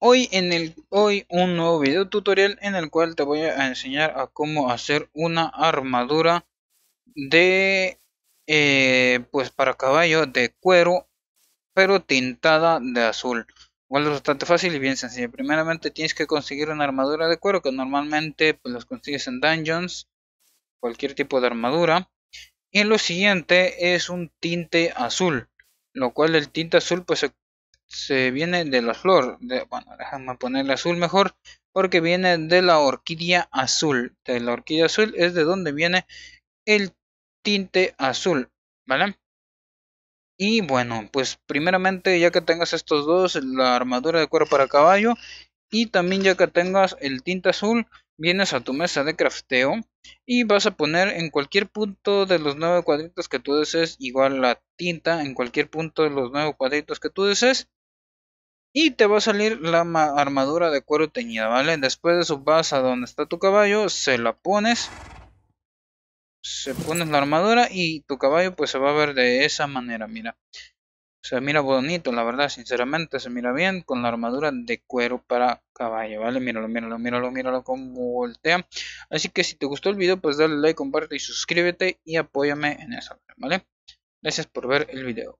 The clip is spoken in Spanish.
Hoy, en el, hoy un nuevo video tutorial en el cual te voy a enseñar a cómo hacer una armadura de eh, pues para caballo de cuero pero tintada de azul. Igual es bastante fácil y bien sencillo. Primeramente tienes que conseguir una armadura de cuero que normalmente pues, los consigues en dungeons, cualquier tipo de armadura. Y lo siguiente es un tinte azul, lo cual el tinte azul pues se se viene de la flor. De, bueno, déjame ponerle azul mejor. Porque viene de la orquídea azul. De la orquídea azul es de donde viene el tinte azul. ¿Vale? Y bueno, pues primeramente ya que tengas estos dos, la armadura de cuero para caballo. Y también ya que tengas el tinte azul, vienes a tu mesa de crafteo. Y vas a poner en cualquier punto de los nueve cuadritos que tú desees, igual la tinta en cualquier punto de los nueve cuadritos que tú desees. Y te va a salir la armadura de cuero teñida, ¿vale? Después de vas a donde está tu caballo, se la pones. Se pones la armadura y tu caballo pues se va a ver de esa manera, mira. Se mira bonito, la verdad, sinceramente, se mira bien con la armadura de cuero para caballo, ¿vale? Míralo, míralo, míralo, míralo como voltea. Así que si te gustó el video, pues dale like, comparte y suscríbete y apóyame en eso, ¿vale? Gracias por ver el video.